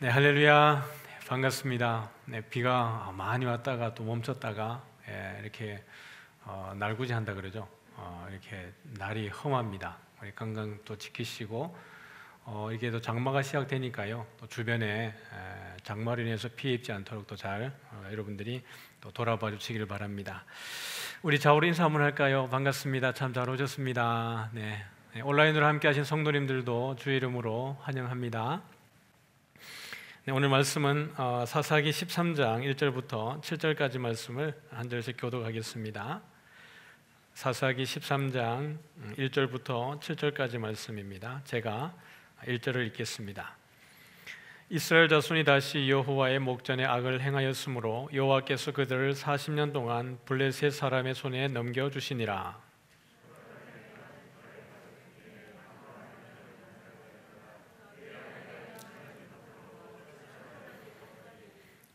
네, 할렐루야. 네, 반갑습니다. 네, 비가 많이 왔다가 또 멈췄다가 예, 이렇게 어, 날구지 한다 그러죠. 어, 이렇게 날이 험합니다. 우리 건강 또 지키시고 어, 이게 또 장마가 시작되니까요. 또 주변에 에, 장마로 인해서 피해 입지 않도록 또잘 어, 여러분들이 또 돌아봐 주시기를 바랍니다. 우리 좌우로 인사 한번 할까요? 반갑습니다. 참 잘 오셨습니다. 네. 네, 온라인으로 함께하신 성도님들도 주 이름으로 환영합니다. 네, 오늘 말씀은 어, 사사기 13장 1절부터 7절까지 말씀을 한 절씩 교독하겠습니다. 사사기 13장 1절부터 음, 7절까지 말씀입니다. 제가 1절을 읽겠습니다. 이스라엘 자손이 다시 여호와의 목전에 악을 행하였으므로 여호와께서 그들을 40년 동안 블레셋 사람의 손에 넘겨 주시니라.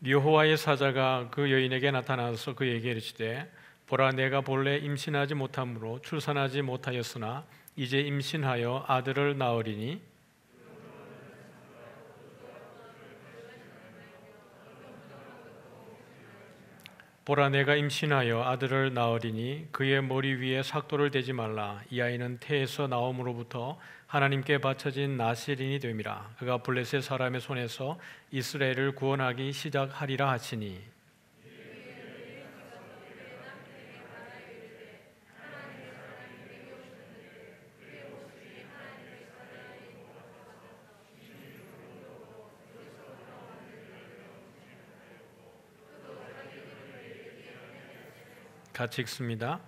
여호와의 사자가 그 여인에게 나타나서 그에게 이르시되 보라 내가 본래 임신하지 못함으로 출산하지 못하였으나 이제 임신하여 아들을 낳으리니 보라 내가 임신하여 아들을 낳으리니 그의 머리 위에 삭도를 대지 말라 이 아이는 태에서 나옴으로부터 하나님께 바쳐진 나시린이 됨이라 그가 블레셋 사람의 손에서 이스라엘을 구원하기 시작하리라 하시니 같이 읽습니다.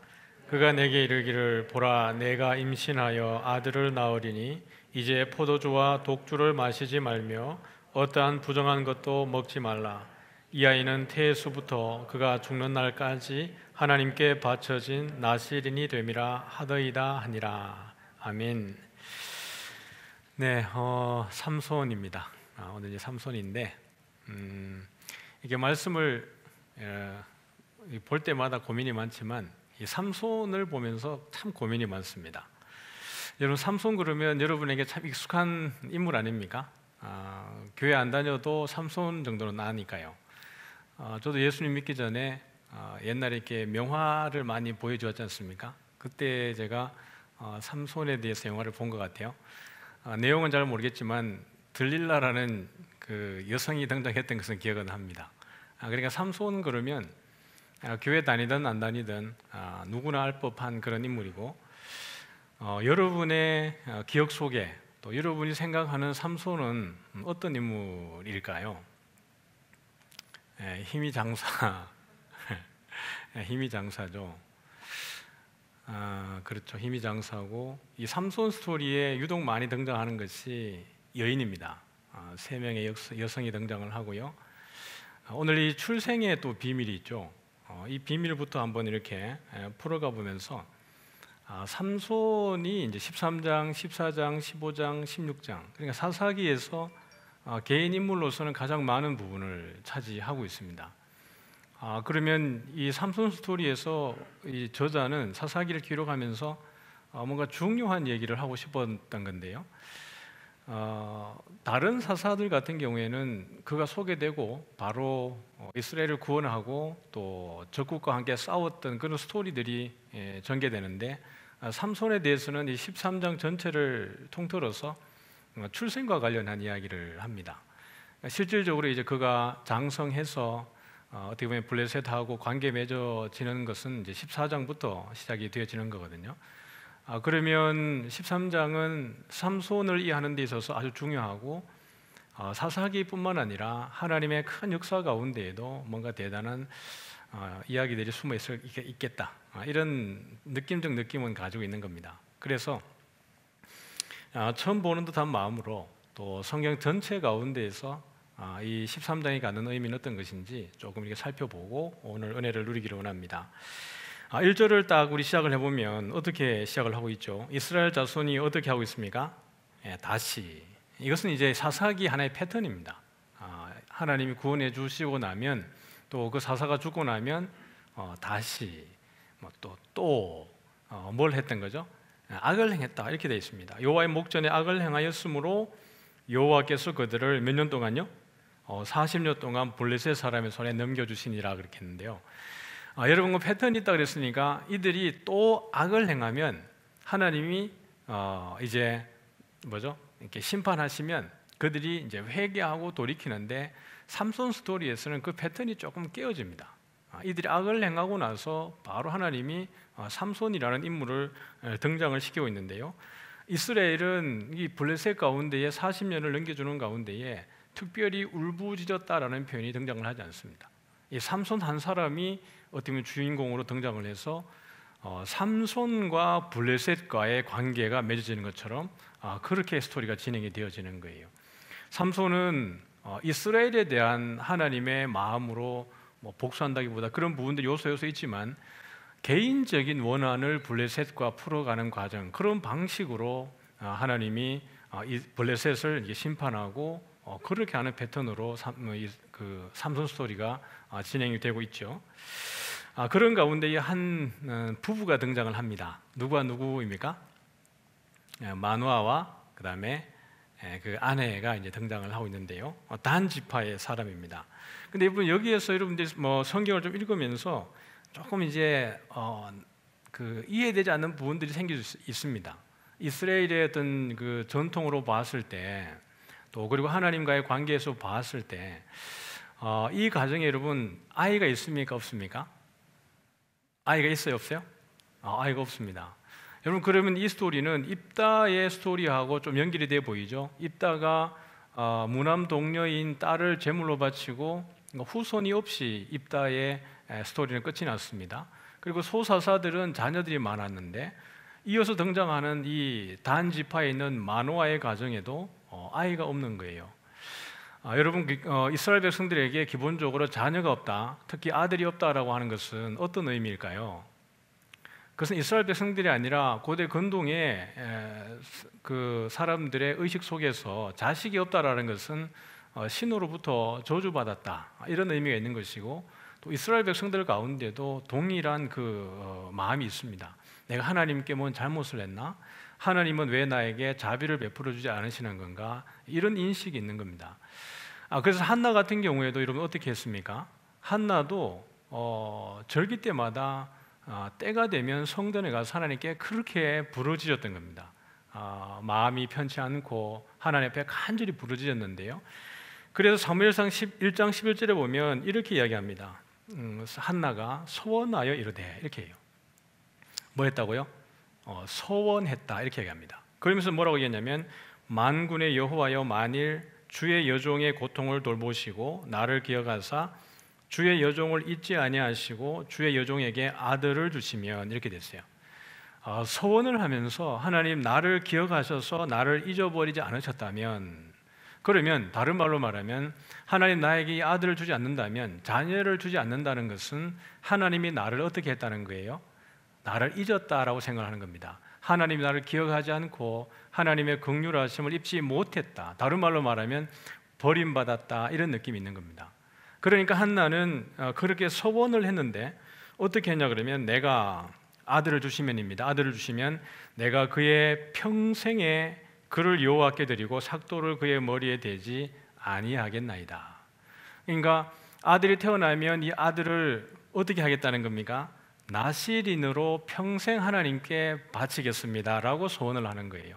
그가 내게 이르기를 보라 내가 임신하여 아들을 낳으리니 이제 포도주와 독주를 마시지 말며 어떠한 부정한 것도 먹지 말라 이 아이는 태수부터 그가 죽는 날까지 하나님께 바쳐진 나시린이 됨이라 하더이다 하니라 아멘. 네, 어, 삼손입니다. 아, 오늘 이제 삼손인데 음, 이게 말씀을 에, 예, 볼 때마다 고민이 많지만 이 삼손을 보면서 참 고민이 많습니다. 여러분 삼손 그러면 여러분에게 참 익숙한 인물 아닙니까? 아, 교회 안 다녀도 삼손 정도는 아니까요. 아, 저도 예수님 믿기 전에 아, 옛날에 이렇게 명화를 많이 보여주었지 않습니까? 그때 제가 아, 삼손에 대해서 영화를 본 것 같아요. 아, 내용은 잘 모르겠지만 들릴라라는 그 여성이 등장했던 것은 기억은 합니다. 아, 그러니까 삼손 그러면 어, 교회 다니든 안 다니든 아, 누구나 알 법한 그런 인물이고 어, 여러분의 어, 기억 속에 또 여러분이 생각하는 삼손은 어떤 인물일까요? 예, 힘이 장사, 예, 힘이 장사죠. 아, 그렇죠. 힘이 장사고 이 삼손 스토리에 유독 많이 등장하는 것이 여인입니다. 아, 세 명의 여성이 등장을 하고요. 아, 오늘 이 출생에 또 비밀이 있죠. 어, 이 비밀부터 한번 이렇게 풀어가 보면서 아, 삼손이 이제 13장, 14장, 15장, 16장 그러니까 사사기에서 아, 개인 인물로서는 가장 많은 부분을 차지하고 있습니다. 아, 그러면 이 삼손 스토리에서 이 저자는 사사기를 기록하면서 아, 뭔가 중요한 얘기를 하고 싶었던 건데요. 어, 다른 사사들 같은 경우에는 그가 소개되고 바로 어, 이스라엘을 구원하고 또 적국과 함께 싸웠던 그런 스토리들이 예, 전개되는데 아, 삼손에 대해서는 이 13장 전체를 통틀어서 어, 출생과 관련한 이야기를 합니다. 그러니까 실질적으로 이제 그가 장성해서 어, 떻게 보면 블레셋하고 관계 맺어지는 것은 이제 14장부터 시작이 되어지는 거거든요. 아, 그러면 13장은 삼손을 이해하는 데 있어서 아주 중요하고 어, 사사기뿐만 아니라 하나님의 큰 역사 가운데에도 뭔가 대단한 어, 이야기들이 숨어 있을, 있겠다 아, 이런 느낌적 느낌은 가지고 있는 겁니다. 그래서 아, 처음 보는 듯한 마음으로 또 성경 전체 가운데에서 아, 이 13장이 갖는 의미는 어떤 것인지 조금 이렇게 살펴보고 오늘 은혜를 누리기를 원합니다. 아, 1절을 딱 우리 시작을 해보면 어떻게 시작을 하고 있죠? 이스라엘 자손이 어떻게 하고 있습니까? 예, 다시 이것은 이제 사사기 하나의 패턴입니다. 아, 하나님이 구원해 주시고 나면 또 그 사사가 죽고 나면 어, 다시 뭐 또또뭘 어, 했던 거죠? 예, 악을 행했다 이렇게 되어 있습니다. 여와의 목전에 악을 행하였으므로 여와께서 그들을 몇 년 동안요? 어, 40년 동안 블레셋 사람의 손에 넘겨주시니라 그렇게 했는데요. 아, 여러분과 패턴이 있다 그랬으니까 이들이 또 악을 행하면 하나님이 어, 이제 뭐죠? 이렇게 심판하시면 그들이 이제 회개하고 돌이키는데 삼손 스토리에서는 그 패턴이 조금 깨어집니다. 아, 이들이 악을 행하고 나서 바로 하나님이 아, 삼손이라는 인물을 에, 등장을 시키고 있는데요. 이스라엘은 이 블레셋 가운데에 40년을 넘겨주는 가운데에 특별히 울부짖었다라는 표현이 등장을 하지 않습니다. 이 삼손 한 사람이 어떻게 보면 주인공으로 등장을 해서 어, 삼손과 블레셋과의 관계가 맺어지는 것처럼 아, 그렇게 스토리가 진행이 되어지는 거예요. 삼손은 어, 이스라엘에 대한 하나님의 마음으로 뭐 복수한다기보다 그런 부분들 요소 요소 있지만 개인적인 원한을 블레셋과 풀어가는 과정 그런 방식으로 아, 하나님이 아, 이 블레셋을 심판하고 어, 그렇게 하는 패턴으로 삼, 이, 그 삼손 스토리가 아, 진행이 되고 있죠. 아, 그런 가운데 한 어, 부부가 등장을 합니다. 누구와 누구입니까? 예, 마누아와 그 다음에 예, 그 아내가 이제 등장을 하고 있는데요. 어, 단 지파의 사람입니다. 근데 여러분 여기에서 여러분들 뭐 성경을 좀 읽으면서 조금 이제 어, 그 이해되지 않는 부분들이 생길 수 있습니다. 이스라엘의 어떤 그 전통으로 봤을 때 또 그리고 하나님과의 관계에서 봤을 때 어, 이 가정에 여러분 아이가 있습니까 없습니까? 아이가 있어요 없어요? 아, 아이가 없습니다. 여러분 그러면 이 스토리는 입다의 스토리하고 좀 연결이 돼 보이죠? 입다가 어, 무남 동녀인 딸을 제물로 바치고 후손이 없이 입다의 스토리는 끝이 났습니다. 그리고 소사사들은 자녀들이 많았는데 이어서 등장하는 이 단지파에 있는 마노아의 가정에도 어, 아이가 없는 거예요. 아, 여러분 어, 이스라엘 백성들에게 기본적으로 자녀가 없다, 특히 아들이 없다라고 하는 것은 어떤 의미일까요? 그것은 이스라엘 백성들이 아니라 고대 근동의 에, 그 사람들의 의식 속에서 자식이 없다라는 것은 어, 신으로부터 저주받았다 이런 의미가 있는 것이고 또 이스라엘 백성들 가운데도 동일한 그 어, 마음이 있습니다. 내가 하나님께 뭔 잘못을 했나? 하나님은 왜 나에게 자비를 베풀어 주지 않으시는 건가? 이런 인식이 있는 겁니다. 아, 그래서 한나 같은 경우에도 여러분 어떻게 했습니까? 한나도 어, 절기 때마다 아, 때가 되면 성전에 가서 하나님께 그렇게 부르짖었던 겁니다. 아, 마음이 편치 않고 하나님 앞에 간절히 부르짖었는데요. 그래서 사무엘상 1장 11절에 보면 이렇게 이야기합니다. 음, 한나가 소원하여 이르되 이렇게 해요. 뭐 했다고요? 어, 소원했다 이렇게 얘기합니다. 그러면서 뭐라고 얘기했냐면 만군의 여호와여 만일 주의 여종의 고통을 돌보시고 나를 기억하사 주의 여종을 잊지 아니하시고 주의 여종에게 아들을 주시면 이렇게 됐어요. 어, 서원을 하면서 하나님 나를 기억하셔서 나를 잊어버리지 않으셨다면 그러면 다른 말로 말하면 하나님 나에게 아들을 주지 않는다면 자녀를 주지 않는다는 것은 하나님이 나를 어떻게 했다는 거예요? 나를 잊었다라고 생각하는 겁니다. 하나님이 나를 기억하지 않고 하나님의 긍휼 하심을 입지 못했다. 다른 말로 말하면 버림받았다 이런 느낌이 있는 겁니다. 그러니까 한나는 어, 그렇게 소원을 했는데 어떻게 했냐 그러면 내가 아들을 주시면입니다. 아들을 주시면 내가 그의 평생에 그를 여호와께 드리고 삭도를 그의 머리에 대지 아니하겠나이다. 그러니까 아들이 태어나면 이 아들을 어떻게 하겠다는 겁니까? 나시린으로 평생 하나님께 바치겠습니다라고 소원을 하는 거예요.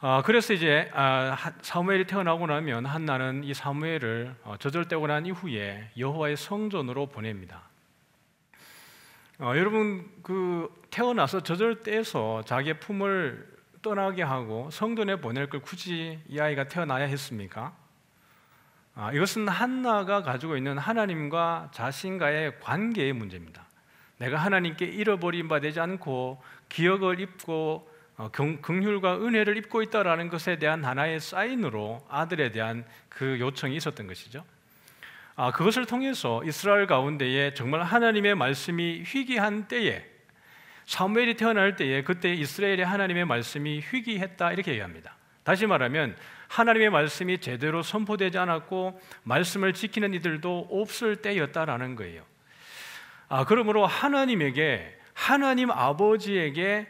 아, 그래서 이제 아, 사무엘이 태어나고 나면 한나는 이 사무엘을 어, 저절되고 난 이후에 여호와의 성전으로 보냅니다. 어, 여러분 그 태어나서 저절대에서 자기의 품을 떠나게 하고 성전에 보낼 걸 굳이 이 아이가 태어나야 했습니까? 아, 이것은 한나가 가지고 있는 하나님과 자신과의 관계의 문제입니다. 내가 하나님께 잃어버린 바 되지 않고 기억을 입고 어, 긍휼과 은혜를 입고 있다라는 것에 대한 하나의 사인으로 아들에 대한 그 요청이 있었던 것이죠. 아, 그것을 통해서 이스라엘 가운데에 정말 하나님의 말씀이 희귀한 때에 사무엘이 태어날 때에 그때 이스라엘의 하나님의 말씀이 희귀했다 이렇게 얘기합니다. 다시 말하면 하나님의 말씀이 제대로 선포되지 않았고 말씀을 지키는 이들도 없을 때였다라는 거예요. 아, 그러므로 하나님에게 하나님 아버지에게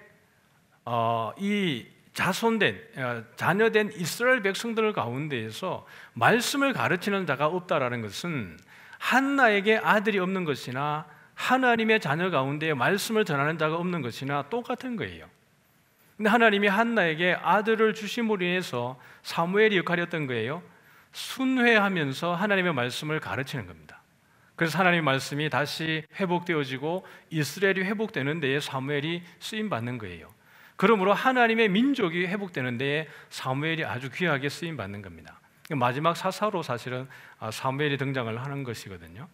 어, 이 자손된 어, 자녀된 이스라엘 백성들 가운데에서 말씀을 가르치는 자가 없다라는 것은 한나에게 아들이 없는 것이나 하나님의 자녀 가운데 에 말씀을 전하는 자가 없는 것이나 똑같은 거예요. 근데 하나님이 한나에게 아들을 주심으로 인해서 사무엘 역할이었던 거예요. 순회하면서 하나님의 말씀을 가르치는 겁니다. 그래서 하나님의 말씀이 다시 회복되어지고 이스라엘이 회복되는 데에 사무엘이 쓰임 받는 거예요. 그러므로 하나님의 민족이 회복되는 데에 사무엘이 아주 귀하게 쓰임 받는 겁니다. 마지막 사사로 사실은 아, 사무엘이 등장을 하는 것이거든요.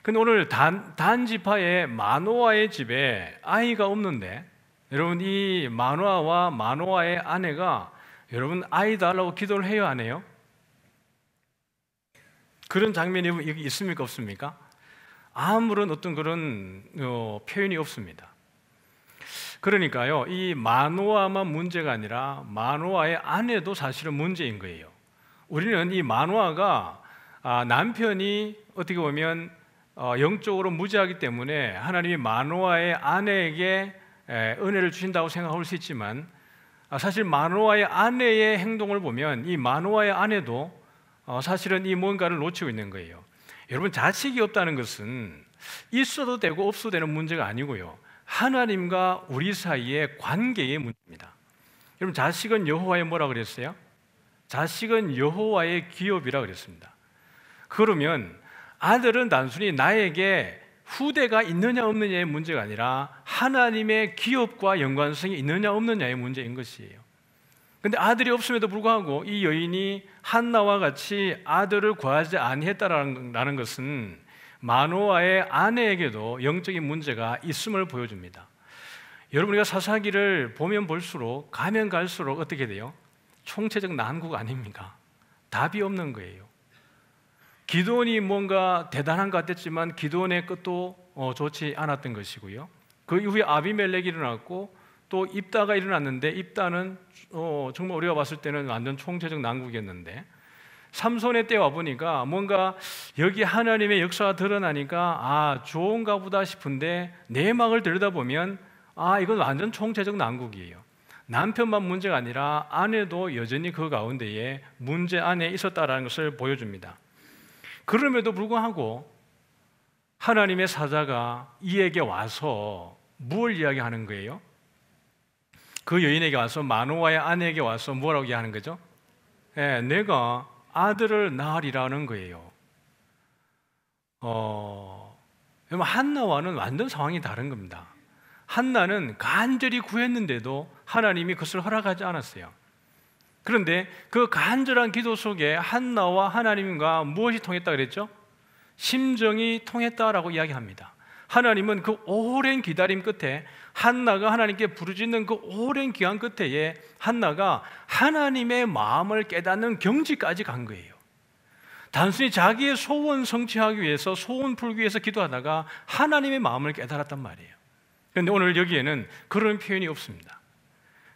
근데 오늘 단, 단 지파의 마노아의 집에 아이가 없는데 여러분 이 마노아와 마노아의 아내가 여러분 아이 달라고 기도를 해요 안 해요? 그런 장면이 있습니까? 없습니까? 아무런 어떤 그런 어, 표현이 없습니다. 그러니까요, 이 만화만 문제가 아니라 만화의 아내도 사실은 문제인 거예요. 우리는 이 만화가 아, 남편이 어떻게 보면 어, 영적으로 무지하기 때문에 하나님이 만화의 아내에게 에, 은혜를 주신다고 생각할 수 있지만 아, 사실 만화의 아내의 행동을 보면 이 만화의 아내도 어, 사실은 이 뭔가를 놓치고 있는 거예요. 여러분 자식이 없다는 것은 있어도 되고 없어도 되는 문제가 아니고요. 하나님과 우리 사이의 관계의 문제입니다. 여러분 자식은 여호와의 뭐라 그랬어요? 자식은 여호와의 기업이라 그랬습니다. 그러면 아들은 단순히 나에게 후대가 있느냐 없느냐의 문제가 아니라 하나님의 기업과 연관성이 있느냐 없느냐의 문제인 것이에요. 근데 아들이 없음에도 불구하고 이 여인이 한나와 같이 아들을 구하지 아니했다라는 것은 마노아의 아내에게도 영적인 문제가 있음을 보여줍니다. 여러분 우리가 사사기를 보면 볼수록 가면 갈수록 어떻게 돼요? 총체적 난국 아닙니까? 답이 없는 거예요. 기도원이 뭔가 대단한 것 같았지만 기도원의 끝도 어, 좋지 않았던 것이고요. 그 이후에 아비멜렉이 일어났고 또 입다가 일어났는데 입다는 어, 정말 우리가 봤을 때는 완전 총체적 난국이었는데 삼손의 때 와보니까 뭔가 여기 하나님의 역사가 드러나니까 아 좋은가 보다 싶은데 내막을 들여다보면 아 이건 완전 총체적 난국이에요 남편만 문제가 아니라 아내도 여전히 그 가운데에 문제 안에 있었다라는 것을 보여줍니다 그럼에도 불구하고 하나님의 사자가 이에게 와서 무엇 이야기하는 거예요? 그 여인에게 와서 마누아의 아내에게 와서 뭐라고 얘기하는 거죠? 예, 내가 아들을 낳으리라는 거예요. 어, 한나와는 완전 상황이 다른 겁니다. 한나는 간절히 구했는데도 하나님이 그것을 허락하지 않았어요. 그런데 그 간절한 기도 속에 한나와 하나님과 무엇이 통했다 그랬죠? 심정이 통했다라고 이야기합니다. 하나님은 그 오랜 기다림 끝에 한나가 하나님께 부르짖는 그 오랜 기간 끝에 한나가 하나님의 마음을 깨닫는 경지까지 간 거예요. 단순히 자기의 소원 성취하기 위해서 소원 풀기 위해서 기도하다가 하나님의 마음을 깨달았단 말이에요. 그런데 오늘 여기에는 그런 표현이 없습니다.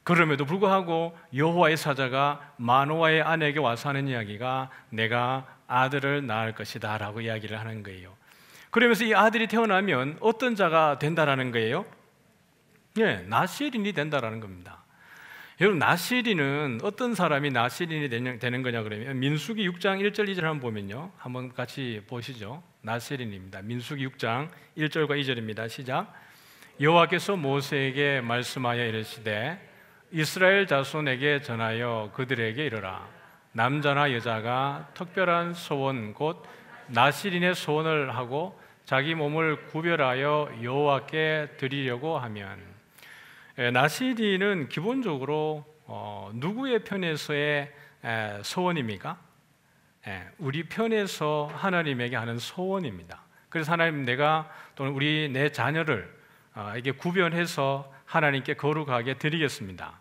그럼에도 불구하고 여호와의 사자가 마노아의 아내에게 와서 하는 이야기가 내가 아들을 낳을 것이다라고 이야기를 하는 거예요. 그러면서 이 아들이 태어나면 어떤 자가 된다라는 거예요? 예, 나시린이 된다라는 겁니다. 여러분 나시린은 어떤 사람이 나시린이 되는 거냐 그러면 민수기 6장 1절 2절 한번 보면요. 한번 같이 보시죠. 나시린입니다. 민수기 6장 1절과 2절입니다. 시작. 여호와께서 모세에게 말씀하여 이르시되 이스라엘 자손에게 전하여 그들에게 이르라 남자나 여자가 특별한 소원 곧 나시린의 소원을 하고 자기 몸을 구별하여 여호와께 드리려고 하면 나시리는 기본적으로 어, 누구의 편에서의 소원입니까? 우리 편에서 하나님에게 하는 소원입니다. 그래서 하나님 내가 또는 우리 내 자녀를 어, 이게 구별해서 하나님께 거룩하게 드리겠습니다.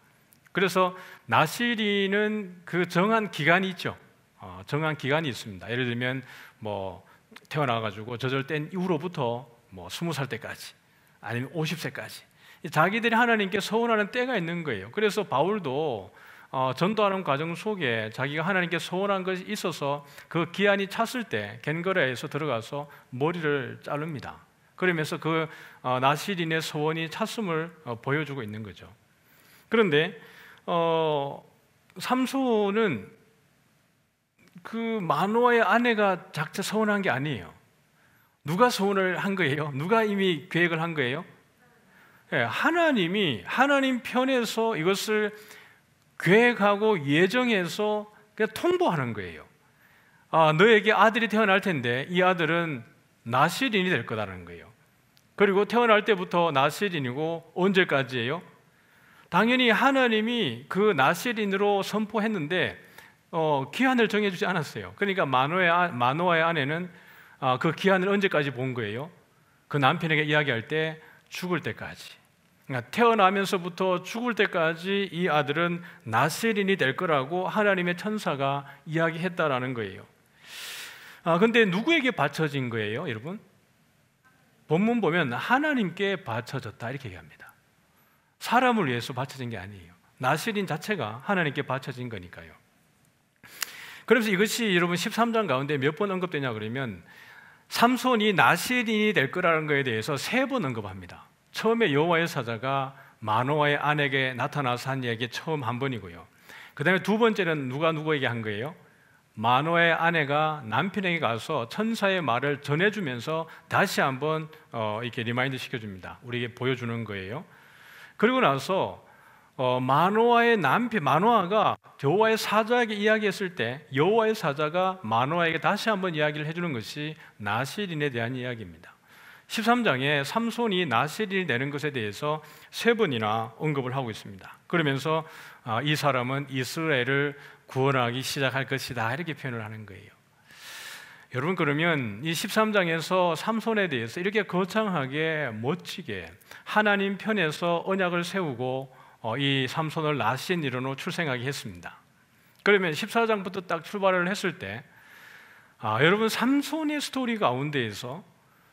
그래서 나시리는 그 정한 기간이 있죠. 어, 정한 기간이 있습니다. 예를 들면 뭐 태어나가지고 저절된 이후로부터 뭐 스무 살 때까지 아니면 오십 세까지 자기들이 하나님께 서운하는 때가 있는 거예요. 그래서 바울도 어, 전도하는 과정 속에 자기가 하나님께 서운한 것이 있어서 그 기한이 찼을 때 겐거레에서 들어가서 머리를 자릅니다. 그러면서 그 어, 나시린의 소원이 찼음을 어, 보여주고 있는 거죠. 그런데 어, 삼손은 그 마노아의 아내가 작자 서운한 게 아니에요. 누가 서운을 한 거예요? 누가 이미 계획을 한 거예요? 예, 하나님이 하나님 편에서 이것을 계획하고 예정해서 통보하는 거예요. 아, 너에게 아들이 태어날 텐데 이 아들은 나실인이 될 거라는 거예요. 그리고 태어날 때부터 나실인이고 언제까지예요? 당연히 하나님이 그 나실인으로 선포했는데 어, 기한을 정해주지 않았어요. 그러니까 마노의, 아, 마노아의 아내는 아, 그 기한을 언제까지 본 거예요? 그 남편에게 이야기할 때 죽을 때까지. 그러니까 태어나면서부터 죽을 때까지 이 아들은 나세린이 될 거라고 하나님의 천사가 이야기했다라는 거예요. 아, 근데 누구에게 바쳐진 거예요, 여러분? 본문 보면 하나님께 바쳐졌다 이렇게 얘기합니다. 사람을 위해서 바쳐진 게 아니에요. 나세린 자체가 하나님께 바쳐진 거니까요. 그래서 이것이 여러분 13장 가운데 몇 번 언급되냐 그러면 삼손이 나시린이 될 거라는 거에 대해서 세 번 언급합니다. 처음에 여호와의 사자가 마노아의 아내에게 나타나서 한 얘기 처음 한 번이고요. 그다음에 두 번째는 누가 누구에게 한 거예요? 마노의 아내가 남편에게 가서 천사의 말을 전해주면서 다시 한번 어, 이렇게 리마인드 시켜줍니다. 우리에게 보여주는 거예요. 그리고 나서 어, 마노아의 남편 마노아가 여호와의 사자에게 이야기했을 때 여호와의 사자가 마노아에게 다시 한번 이야기를 해주는 것이 나실인에 대한 이야기입니다. 13장에 삼손이 나실인이 되는 것에 대해서 세 번이나 언급을 하고 있습니다. 그러면서 아, 이 사람은 이스라엘을 구원하기 시작할 것이다 이렇게 표현을 하는 거예요. 여러분 그러면 이 13장에서 삼손에 대해서 이렇게 거창하게 멋지게 하나님 편에서 언약을 세우고 어, 이 삼손을 라신 이론으로 출생하게 했습니다. 그러면 14장부터 딱 출발을 했을 때 아, 여러분 삼손의 스토리 가운데에서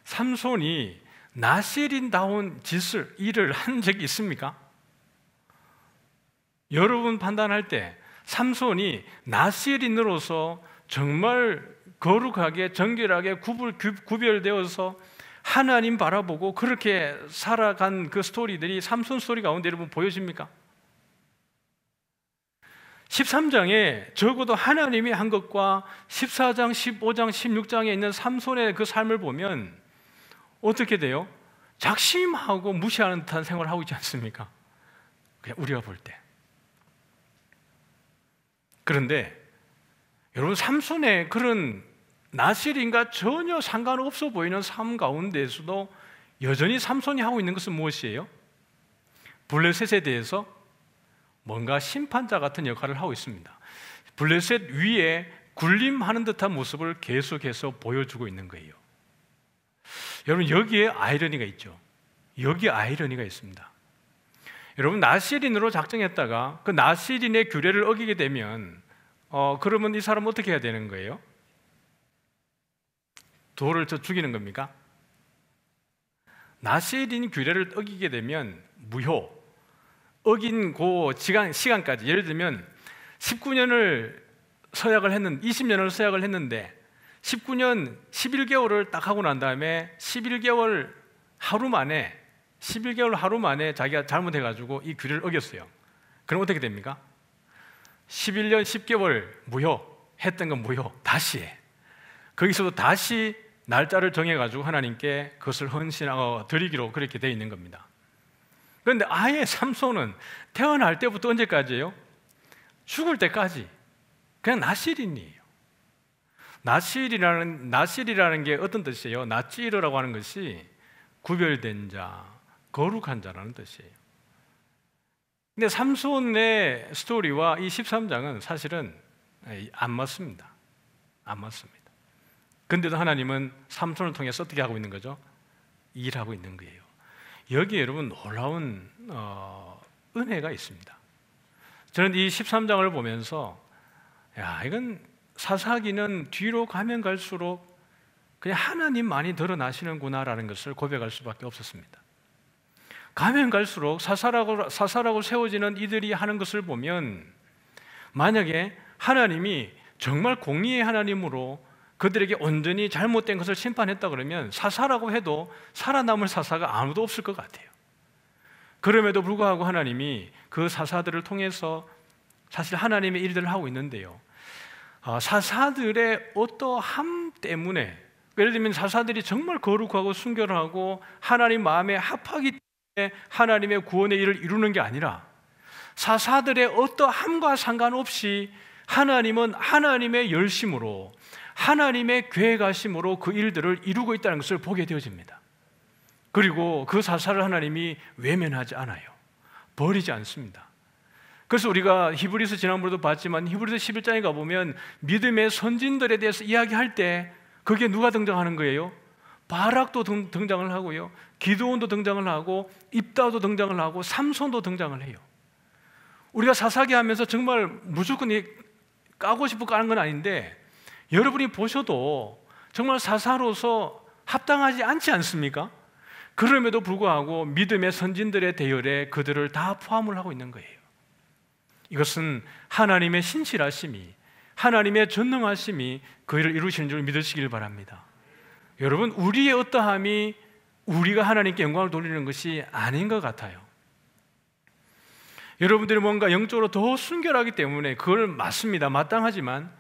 삼손이 나시린다운 짓을 일을 한 적이 있습니까? 여러분 판단할 때 삼손이 나시린으로서 정말 거룩하게 정결하게 구별, 되어서 하나님 바라보고 그렇게 살아간 그 스토리들이 삼손 스토리 가운데 여러분 보여집니까? 13장에 적어도 하나님이 한 것과 14장, 15장, 16장에 있는 삼손의 그 삶을 보면 어떻게 돼요? 작심하고 무시하는 듯한 생활을 하고 있지 않습니까? 그냥 우리가 볼 때. 그런데 여러분 삼손의 그런 나실인과 전혀 상관없어 보이는 삶 가운데서도 에 여전히 삼손이 하고 있는 것은 무엇이에요? 블레셋에 대해서 뭔가 심판자 같은 역할을 하고 있습니다. 블레셋 위에 군림하는 듯한 모습을 계속해서 보여주고 있는 거예요. 여러분 여기에 아이러니가 있죠. 여기 아이러니가 있습니다. 여러분 나시린으로 작정했다가 그 나시린의 규례를 어기게 되면 어, 그러면 이 사람 어떻게 해야 되는 거예요? 돌을 쳐 죽이는 겁니까? 나시린 규례를 어기게 되면 무효. 어긴 고 시간, 시간까지 예를 들면 19년을 서약을 했는 20년을 서약을 했는데 19년 11개월을 딱 하고 난 다음에 11개월 하루 만에 11개월 하루 만에 자기가 잘못해 가지고 이 규례를 어겼어요. 그럼 어떻게 됩니까? 11년 10개월 무효 했던 건 무효 다시 해. 거기서도 다시 날짜를 정해가지고 하나님께 그것을 헌신하고 드리기로 그렇게 되어 있는 겁니다. 그런데 아예 삼손은 태어날 때부터 언제까지예요? 죽을 때까지 그냥 나실인이에요. 나실이라는 나실이라는 게 어떤 뜻이에요? 나찌르라고 하는 것이 구별된 자, 거룩한 자라는 뜻이에요. 근데 삼손의 스토리와 이 13장은 사실은 안 맞습니다. 안 맞습니다. 근데도 하나님은 삼손을 통해서 어떻게 하고 있는 거죠? 일하고 있는 거예요. 여기에 여러분 놀라운 어, 은혜가 있습니다. 저는 이 13장을 보면서 야, 이건 사사기는 뒤로 가면 갈수록 그냥 하나님 많이 드러나시는구나라는 것을 고백할 수밖에 없었습니다. 가면 갈수록 사사라고, 사사라고 세워지는 이들이 하는 것을 보면 만약에 하나님이 정말 공의의 하나님으로 그들에게 온전히 잘못된 것을 심판했다 그러면 사사라고 해도 살아남을 사사가 아무도 없을 것 같아요. 그럼에도 불구하고 하나님이 그 사사들을 통해서 사실 하나님의 일들을 하고 있는데요. 아, 사사들의 어떠함 때문에 예를 들면 사사들이 정말 거룩하고 순결하고 하나님 마음에 합하기 때문에 하나님의 구원의 일을 이루는 게 아니라 사사들의 어떠함과 상관없이 하나님은 하나님의 열심으로 하나님의 계획하심으로 그 일들을 이루고 있다는 것을 보게 되어집니다. 그리고 그 사사를 하나님이 외면하지 않아요. 버리지 않습니다. 그래서 우리가 히브리서 지난번에도 봤지만 히브리서 11장에 가보면 믿음의 선진들에 대해서 이야기할 때 그게 누가 등장하는 거예요? 바락도 등, 장을 하고요. 기도원도 등장을 하고 입다도 등장을 하고 삼손도 등장을 해요. 우리가 사사기 하면서 정말 무조건 까고 싶어 까는 건 아닌데 여러분이 보셔도 정말 사사로서 합당하지 않지 않습니까? 그럼에도 불구하고 믿음의 선진들의 대열에 그들을 다 포함을 하고 있는 거예요. 이것은 하나님의 신실하심이 하나님의 전능하심이 그 일을 이루시는 줄 믿으시길 바랍니다. 여러분 우리의 어떠함이 우리가 하나님께 영광을 돌리는 것이 아닌 것 같아요. 여러분들이 뭔가 영적으로 더 순결하기 때문에 그걸 맞습니다. 마땅하지만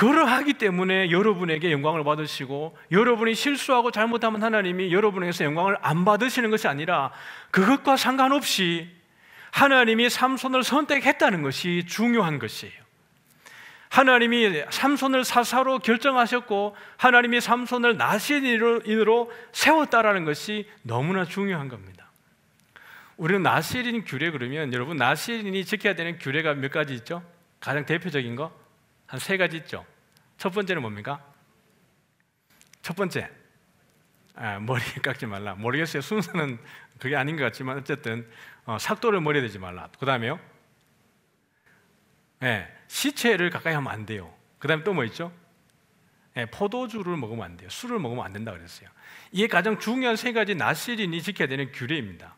그러하기 때문에 여러분에게 영광을 받으시고 여러분이 실수하고 잘못하면 하나님이 여러분에게서 영광을 안 받으시는 것이 아니라 그것과 상관없이 하나님이 삼손을 선택했다는 것이 중요한 것이에요. 하나님이 삼손을 사사로 결정하셨고 하나님이 삼손을 나실인으로 세웠다라는 것이 너무나 중요한 겁니다. 우리는 나실인 규례 그러면 여러분 나실인이 지켜야 되는 규례가 몇 가지 있죠? 가장 대표적인 거 한세 가지 있죠. 첫 번째는 뭡니까? 첫 번째, 아, 머리 깎지 말라. 모르겠어요. 순서는 그게 아닌 것 같지만 어쨌든 어, 삭도를 머리에 대지 말라. 그 다음에요. 예, 시체를 가까이 하면 안 돼요. 그 다음에 또 뭐 있죠? 예, 포도주를 먹으면 안 돼요. 술을 먹으면 안 된다 그랬어요. 이게 가장 중요한 세 가지 나시린이 지켜야 되는 규례입니다.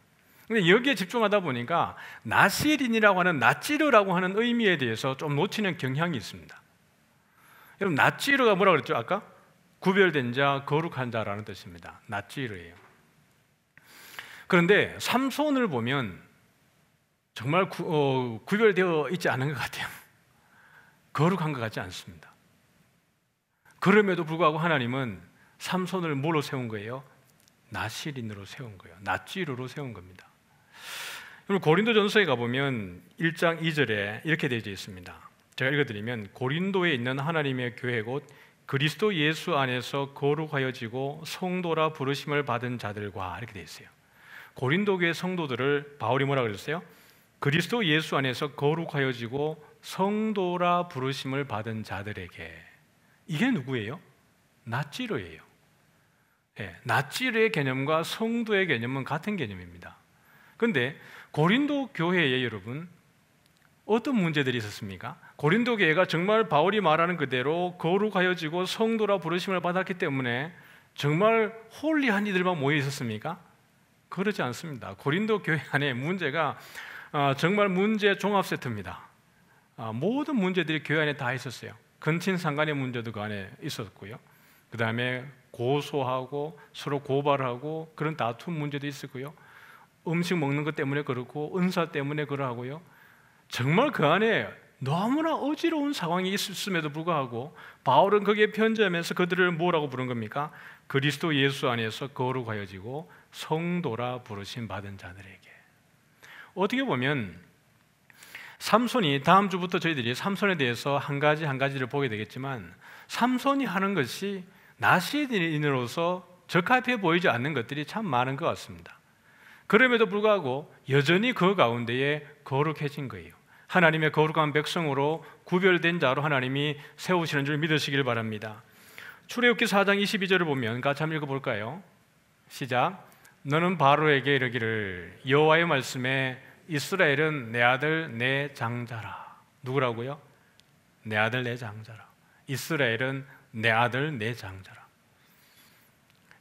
근데 여기에 집중하다 보니까 나시린이라고 하는 나찌르라고 하는 의미에 대해서 좀 놓치는 경향이 있습니다. 여러분 낫지르가 뭐라 고 그랬죠? 아까 구별된 자, 거룩한 자라는 뜻입니다. 낫지르예요. 그런데 삼손을 보면 정말 구, 어, 구별되어 있지 않은 것 같아요. 거룩한 것 같지 않습니다. 그럼에도 불구하고 하나님은 삼손을 뭘로 세운 거예요? 나시린으로 세운 거예요. 낫지르로 세운 겁니다. 그럼 고린도전서에 가보면 1장 2절에 이렇게 되어 있습니다. 제가 읽어드리면 고린도에 있는 하나님의 교회 곧 그리스도 예수 안에서 거룩하여지고 성도라 부르심을 받은 자들과 이렇게 되어 있어요. 고린도 교회 성도들을 바울이 뭐라 그랬어요? 그리스도 예수 안에서 거룩하여지고 성도라 부르심을 받은 자들에게 이게 누구예요? 낫지로예요. 예, 낫지의 개념과 성도의 개념은 같은 개념입니다. 근데 고린도 교회에 여러분 어떤 문제들이 있었습니까? 고린도 교회가 정말 바울이 말하는 그대로 거룩하여지고 성도라 부르심을 받았기 때문에 정말 홀리한 이들만 모여 있었습니까? 그러지 않습니다. 고린도 교회 안에 문제가 어, 정말 문제 종합 세트입니다. 어, 모든 문제들이 교회 안에 다 있었어요. 근친 상간의 문제도 그 안에 있었고요. 그 다음에 고소하고 서로 고발하고 그런 다툼 문제도 있었고요. 음식 먹는 것 때문에 그렇고 은사 때문에 그러하고요. 정말 그 안에 너무나 어지러운 상황이 있음에도 었 불구하고 바울은 거기에 편지하면서 그들을 뭐라고 부른 겁니까? 그리스도 예수 안에서 거룩하여지고 성도라 부르심 받은 자들에게 어떻게 보면 삼손이 다음 주부터 저희들이 삼손에 대해서 한 가지 한 가지를 보게 되겠지만 삼손이 하는 것이 나시인으로서 적합해 보이지 않는 것들이 참 많은 것 같습니다. 그럼에도 불구하고 여전히 그 가운데에 거룩해진 거예요. 하나님의 거룩한 백성으로 구별된 자로 하나님이 세우시는 줄 믿으시길 바랍니다. 출애굽기 4장 22절을 보면 같이 한번 읽어 볼까요? 시작. 너는 바로에게 이르기를 여호와의 말씀에 이스라엘은 내 아들 내 장자라. 누구라고요? 내 아들 내 장자라. 이스라엘은 내 아들 내 장자라.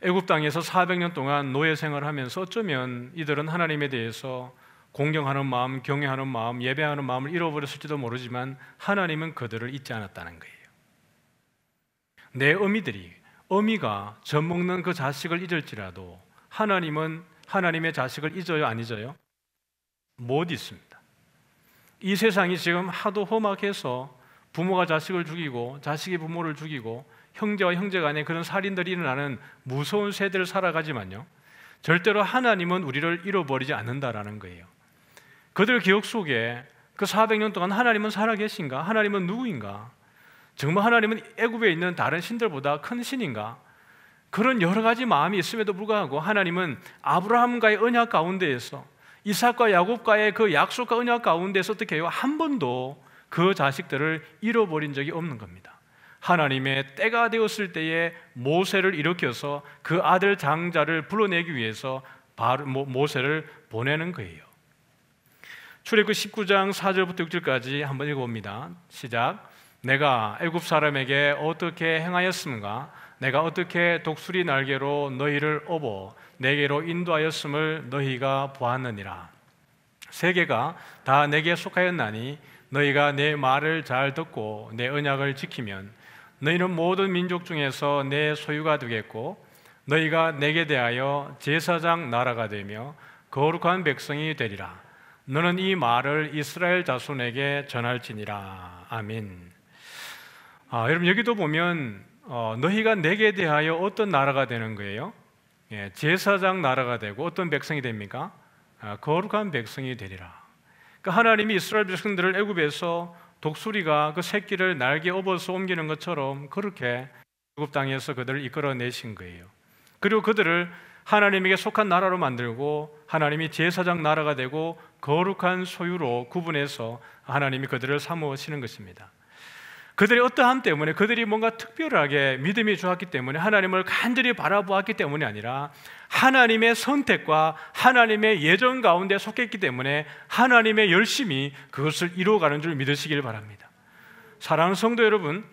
애굽 땅에서 400년 동안 노예 생활하면서 어쩌면 이들은 하나님에 대해서 공경하는 마음, 경외하는 마음, 예배하는 마음을 잃어버렸을지도 모르지만 하나님은 그들을 잊지 않았다는 거예요. 내 어미들이 어미가 젖 먹는 그 자식을 잊을지라도 하나님은 하나님의 자식을 잊어요 안 잊어요? 못 잊습니다. 이 세상이 지금 하도 험악해서 부모가 자식을 죽이고 자식이 부모를 죽이고 형제와 형제 간에 그런 살인들이 일어나는 무서운 세대를 살아가지만요. 절대로 하나님은 우리를 잃어버리지 않는다라는 거예요. 그들 기억 속에 그 400년 동안 하나님은 살아계신가? 하나님은 누구인가? 정말 하나님은 애굽에 있는 다른 신들보다 큰 신인가? 그런 여러 가지 마음이 있음에도 불구하고 하나님은 아브라함과의 언약 가운데에서 이삭과 야곱과의 그 약속과 언약 가운데서 에 어떻게 해요? 한 번도 그 자식들을 잃어버린 적이 없는 겁니다. 하나님의 때가 되었을 때에 모세를 일으켜서 그 아들 장자를 불러내기 위해서 모세를 보내는 거예요. 출애굽 19장 4절부터 6절까지 한번 읽어봅니다. 시작. 내가 애굽 사람에게 어떻게 행하였음가? 내가 어떻게 독수리 날개로 너희를 업어 내게로 인도하였음을 너희가 보았느니라. 세계가 다 내게 속하였나니 너희가 내 말을 잘 듣고 내 언약을 지키면 너희는 모든 민족 중에서 내 소유가 되겠고 너희가 내게 대하여 제사장 나라가 되며 거룩한 백성이 되리라. 너는 이 말을 이스라엘 자손에게 전할지니라. 아멘. 아, 여러분 여기도 보면 어, 너희가 내게 대하여 어떤 나라가 되는 거예요? 예, 제사장 나라가 되고 어떤 백성이 됩니까? 아, 거룩한 백성이 되리라. 그러니까 하나님이 이스라엘 백성들을 애굽에서 독수리가 그 새끼를 날개 업어서 옮기는 것처럼 그렇게 애굽 땅에서 그들을 이끌어내신 거예요. 그리고 그들을 하나님에게 속한 나라로 만들고 하나님이 제사장 나라가 되고 거룩한 소유로 구분해서 하나님이 그들을 사모시는 것입니다. 그들의 어떠함 때문에 그들이 뭔가 특별하게 믿음이 좋았기 때문에 하나님을 간절히 바라보았기 때문이 아니라 하나님의 선택과 하나님의 예정 가운데 속했기 때문에 하나님의 열심히 그것을 이루어가는 줄 믿으시길 바랍니다. 사랑하는 성도 여러분,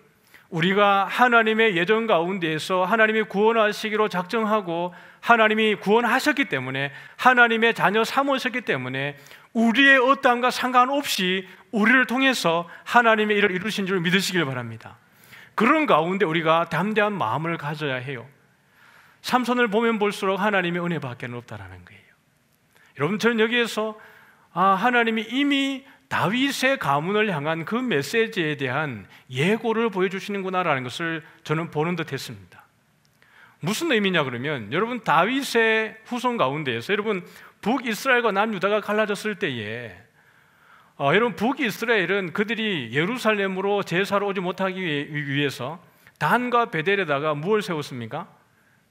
우리가 하나님의 예정 가운데에서 하나님이 구원하시기로 작정하고 하나님이 구원하셨기 때문에 하나님의 자녀 삼으셨기 때문에 우리의 어떠함과 상관없이 우리를 통해서 하나님의 일을 이루신 줄 믿으시길 바랍니다. 그런 가운데 우리가 담대한 마음을 가져야 해요. 삼손을 보면 볼수록 하나님의 은혜밖에 없다라는 거예요. 여러분 저는 여기에서 아, 하나님이 이미 다윗의 가문을 향한 그 메시지에 대한 예고를 보여주시는구나라는 것을 저는 보는 듯했습니다. 무슨 의미냐 그러면 여러분 다윗의 후손 가운데에서 여러분 북이스라엘과 남유다가 갈라졌을 때에 어, 여러분 북이스라엘은 그들이 예루살렘으로 제사로 오지 못하기 위해서 단과 베델에다가 무엇을 세웠습니까?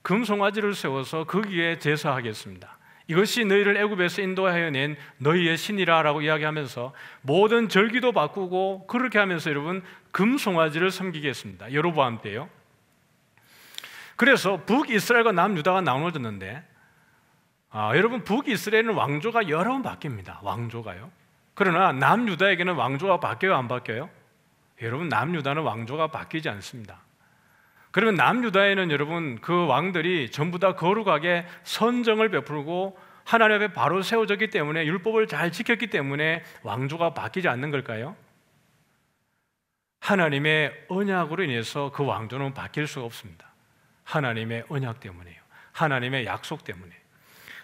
금송아지를 세워서 거기에 그 제사하겠습니다. 이것이 너희를 애굽에서 인도하여 낸 너희의 신이라라고 이야기하면서 모든 절기도 바꾸고 그렇게 하면서 여러분 금송아지를 섬기겠습니다. 여로보암 때요. 그래서 북이스라엘과 남유다가 나눠졌는데 아, 여러분 북이스라엘은 왕조가 여러 번 바뀝니다. 왕조가요. 그러나 남유다에게는 왕조가 바뀌어요, 안 바뀌어요? 여러분 남유다는 왕조가 바뀌지 않습니다. 그러면 남유다에는 여러분 그 왕들이 전부 다 거룩하게 선정을 베풀고 하나님 앞에 바로 세워졌기 때문에 율법을 잘 지켰기 때문에 왕조가 바뀌지 않는 걸까요? 하나님의 언약으로 인해서 그 왕조는 바뀔 수가 없습니다. 하나님의 언약 때문에요. 하나님의 약속 때문에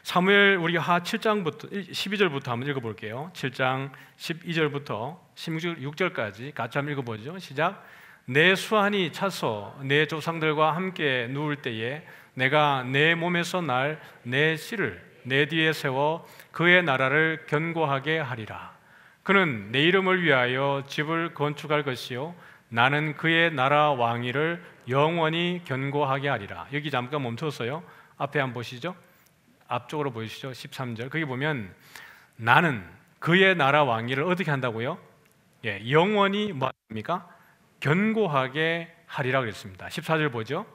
사무엘 우리 하 7장부터 12절부터 한번 읽어볼게요. 7장 12절부터 16절까지 같이 한번 읽어보죠. 시작. 내 수환이 차서 내 조상들과 함께 누울 때에 내가 내 몸에서 날 내 씨를 내 뒤에 세워 그의 나라를 견고하게 하리라. 그는 내 이름을 위하여 집을 건축할 것이요 나는 그의 나라 왕위를 영원히 견고하게 하리라. 여기 잠깐 멈춰서요. 앞에 한번 보시죠. 앞쪽으로 보이시죠? 13절. 거기 보면 나는 그의 나라 왕위를 어떻게 한다고요? 예, 영원히 뭐합니까? 견고하게 하리라 그랬습니다. 14절 보죠.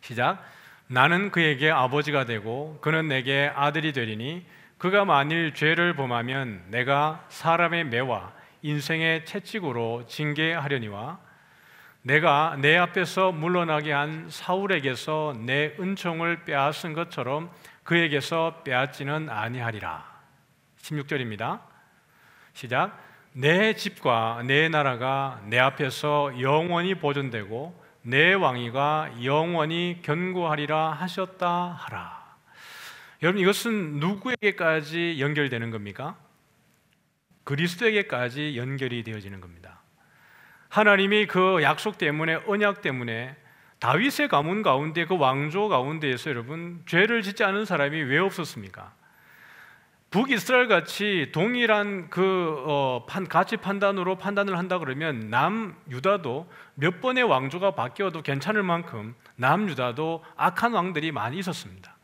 시작. 나는 그에게 아버지가 되고 그는 내게 아들이 되리니 그가 만일 죄를 범하면 내가 사람의 매와 인생의 채찍으로 징계하려니와 내가 내 앞에서 물러나게 한 사울에게서 내 은총을 빼앗은 것처럼 그에게서 빼앗지는 아니하리라. 16절입니다. 시작. 내 집과 내 나라가 내 앞에서 영원히 보존되고 내 왕위가 영원히 견고하리라 하셨다 하라. 여러분 이것은 누구에게까지 연결되는 겁니까? 그리스도에게까지 연결이 되어지는 겁니다. 하나님이 그 약속 때문에 언약 때문에 다윗의 가문 가운데 그 왕조 가운데에서 여러분 죄를 짓지 않은 사람이 왜 없었습니까? 북이스라엘 같이 동일한 그 어, 판, 가치 판단으로 판단을 한다 그러면 남 유다도 몇 번의 왕조가 바뀌어도 괜찮을 만큼 남 유다도 악한 왕들이 많이 있었습니다.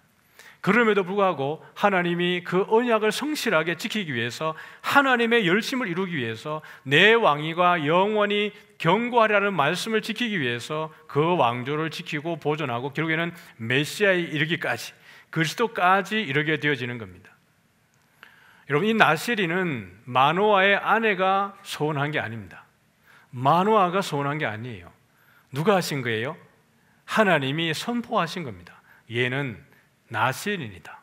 그럼에도 불구하고 하나님이 그 언약을 성실하게 지키기 위해서 하나님의 열심을 이루기 위해서 내 왕위가 영원히 경고하라는 리 말씀을 지키기 위해서 그 왕조를 지키고 보존하고 결국에는 메시아에 이르기까지 그리스도까지 이르게 되어지는 겁니다. 여러분 이 나시리는 마노아의 아내가 소원한 게 아닙니다. 마노아가 소원한 게 아니에요. 누가 하신 거예요? 하나님이 선포하신 겁니다. 얘는 나시린이다.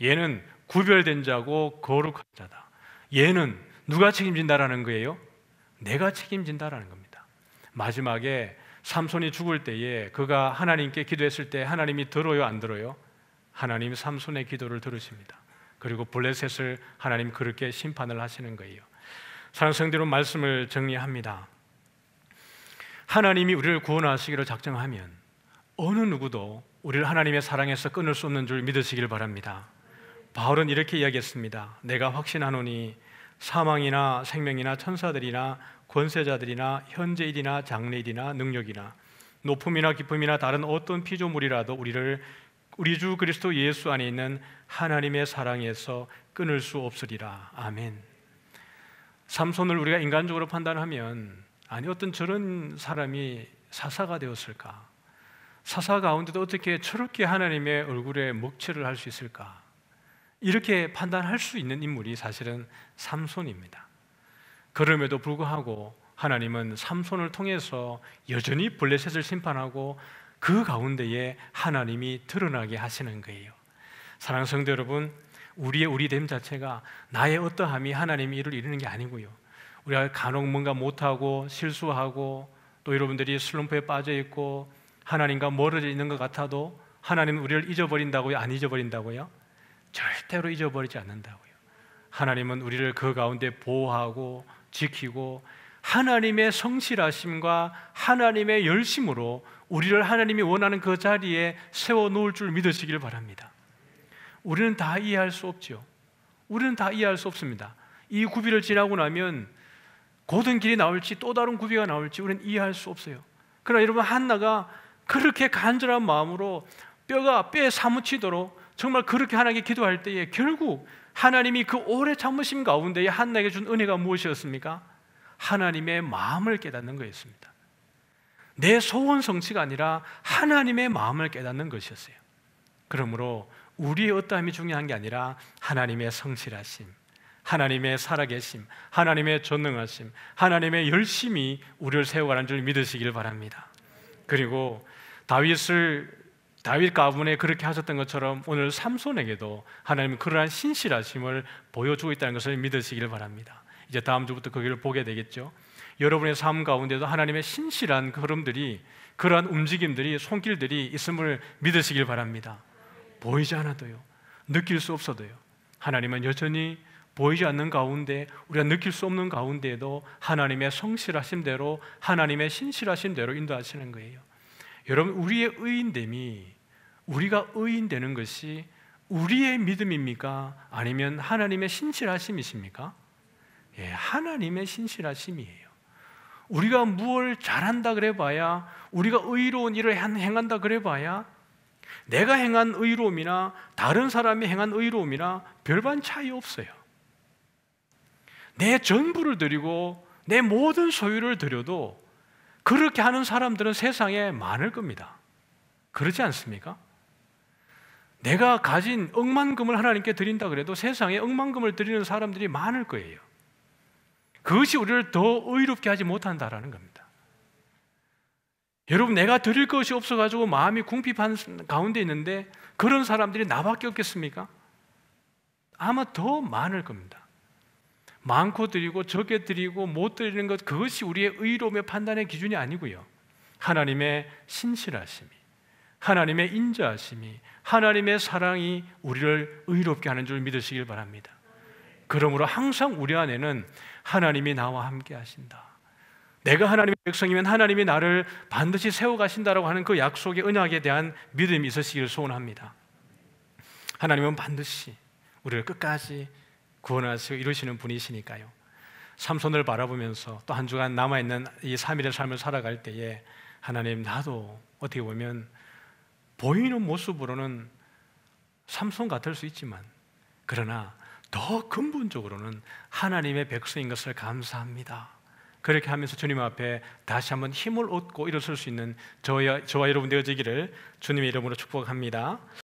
얘는 구별된 자고 거룩한 자다. 얘는 누가 책임진다라는 거예요? 내가 책임진다라는 겁니다. 마지막에 삼손이 죽을 때에 그가 하나님께 기도했을 때 하나님이 들어요 안 들어요? 하나님 삼손의 기도를 들으십니다. 그리고 블레셋을 하나님 그렇게 심판을 하시는 거예요. 사랑성대로 말씀을 정리합니다. 하나님이 우리를 구원하시기로 작정하면 어느 누구도 우리를 하나님의 사랑에서 끊을 수 없는 줄 믿으시길 바랍니다. 바울은 이렇게 이야기했습니다. 내가 확신하노니 사망이나 생명이나 천사들이나 권세자들이나 현재일이나 장래일이나 능력이나 높음이나 깊음이나 다른 어떤 피조물이라도 우리를 우리 주 그리스도 예수 안에 있는 하나님의 사랑에서 끊을 수 없으리라. 아멘. 삼손을 우리가 인간적으로 판단하면 아니 어떤 저런 사람이 사사가 되었을까? 사사 가운데도 어떻게 저렇게 하나님의 얼굴에 목체를 할 수 있을까? 이렇게 판단할 수 있는 인물이 사실은 삼손입니다. 그럼에도 불구하고 하나님은 삼손을 통해서 여전히 블레셋을 심판하고 그 가운데에 하나님이 드러나게 하시는 거예요. 사랑 성도 여러분, 우리의 우리됨 자체가 나의 어떠함이 하나님의 일을 이루는 게 아니고요. 우리가 간혹 뭔가 못하고 실수하고 또 여러분들이 슬럼프에 빠져 있고 하나님과 멀어져 있는 것 같아도 하나님은 우리를 잊어버린다고요? 안 잊어버린다고요? 절대로 잊어버리지 않는다고요. 하나님은 우리를 그 가운데 보호하고 지키고 하나님의 성실하심과 하나님의 열심으로 우리를 하나님이 원하는 그 자리에 세워 놓을 줄 믿으시길 바랍니다. 우리는 다 이해할 수없지 우리는 다 이해할 수 없습니다. 이 구비를 지나고 나면 고든 길이 나올지 또 다른 구비가 나올지 우리는 이해할 수 없어요. 그러나 여러분 한나가 그렇게 간절한 마음으로 뼈가 뼈에 사무치도록 정말 그렇게 하나님께 기도할 때에 결국 하나님이 그 오래 참으심 가운데에 한나에게 준 은혜가 무엇이었습니까? 하나님의 마음을 깨닫는 거였습니다. 내 소원 성취가 아니라 하나님의 마음을 깨닫는 것이었어요. 그러므로 우리의 어떠함이 중요한 게 아니라 하나님의 성실하심, 하나님의 살아계심, 하나님의 전능하심, 하나님의 열심이 우리를 세워가는 줄 믿으시길 바랍니다. 그리고 다윗을 다윗 가문에 그렇게 하셨던 것처럼 오늘 삼손에게도 하나님 은 그러한 신실하심을 보여주고 있다는 것을 믿으시길 바랍니다. 이제 다음 주부터 거기를 그 보게 되겠죠. 여러분의 삶 가운데도 하나님의 신실한 걸음들이 그러한 움직임들이 손길들이 있음을 믿으시길 바랍니다. 보이지 않아도요. 느낄 수 없어도요. 하나님은 여전히 보이지 않는 가운데 우리가 느낄 수 없는 가운데에도 하나님의 성실하신 대로 하나님의 신실하신 대로 인도하시는 거예요. 여러분 우리의 의인됨이 우리가 의인 되는 것이 우리의 믿음입니까? 아니면 하나님의 신실하심이십니까? 예, 하나님의 신실하심이에요. 우리가 무엇 잘한다 그래봐야, 우리가 의로운 일을 행한다 그래봐야, 내가 행한 의로움이나 다른 사람이 행한 의로움이나 별반 차이 없어요. 내 전부를 드리고 내 모든 소유를 드려도 그렇게 하는 사람들은 세상에 많을 겁니다. 그렇지 않습니까? 내가 가진 억만금을 하나님께 드린다 그래도 세상에 억만금을 드리는 사람들이 많을 거예요. 그것이 우리를 더 의롭게 하지 못한다라는 겁니다. 여러분, 내가 드릴 것이 없어가지고 마음이 궁핍한 가운데 있는데 그런 사람들이 나밖에 없겠습니까? 아마 더 많을 겁니다. 많고 드리고 적게 드리고 못 드리는 것, 그것이 우리의 의로움의 판단의 기준이 아니고요. 하나님의 신실하심이, 하나님의 인자하심이, 하나님의 사랑이 우리를 의롭게 하는 줄 믿으시길 바랍니다. 그러므로 항상 우리 안에는 하나님이 나와 함께 하신다. 내가 하나님의 백성이면 하나님이 나를 반드시 세워 가신다라고 하는 그 약속의 언약에 대한 믿음이 있으시기 소원합니다. 하나님은 반드시 우리를 끝까지 구원하시고 이루시는 분이시니까요. 삼손을 바라보면서 또 한 주간 남아 있는 이 3일의 삶을 살아갈 때에 하나님 나도 어떻게 보면 보이는 모습으로는 삼손 같을 수 있지만 그러나 더 근본적으로는 하나님의 백성인 것을 감사합니다. 그렇게 하면서 주님 앞에 다시 한번 힘을 얻고 일어설 수 있는 저와, 저와 여러분 되어지기를 주님의 이름으로 축복합니다.